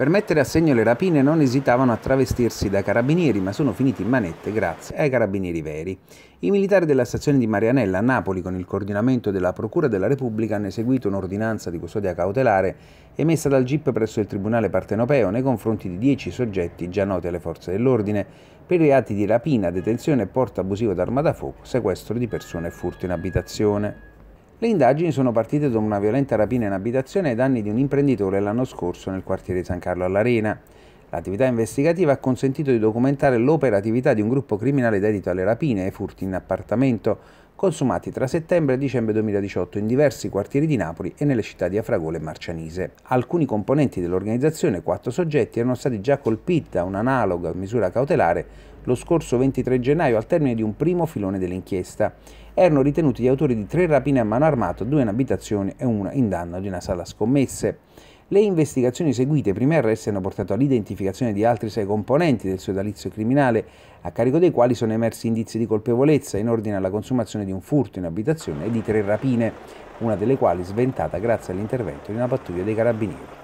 Per mettere a segno le rapine non esitavano a travestirsi da carabinieri, ma sono finiti in manette grazie ai carabinieri veri. I militari della stazione di Marianella a Napoli, con il coordinamento della Procura della Repubblica, hanno eseguito un'ordinanza di custodia cautelare emessa dal GIP presso il Tribunale Partenopeo nei confronti di dieci soggetti già noti alle forze dell'ordine per reati di rapina, detenzione e porta abusiva d'arma da fuoco, sequestro di persone e furto in abitazione. Le indagini sono partite da una violenta rapina in abitazione ai danni di un imprenditore l'anno scorso nel quartiere San Carlo all'Arena. L'attività investigativa ha consentito di documentare l'operatività di un gruppo criminale dedito alle rapine e ai furti in appartamento, consumati tra settembre e dicembre 2018 in diversi quartieri di Napoli e nelle città di Afragole e Marcianise. Alcuni componenti dell'organizzazione, quattro soggetti, erano stati già colpiti da un'analoga misura cautelare lo scorso 23 gennaio al termine di un primo filone dell'inchiesta. Erano ritenuti gli autori di tre rapine a mano armata, due in abitazione e una in danno di una sala scommesse. Le investigazioni eseguite prima arresti hanno portato all'identificazione di altri sei componenti del sodalizio criminale, a carico dei quali sono emersi indizi di colpevolezza in ordine alla consumazione di un furto in abitazione e di tre rapine, una delle quali sventata grazie all'intervento di una pattuglia dei carabinieri.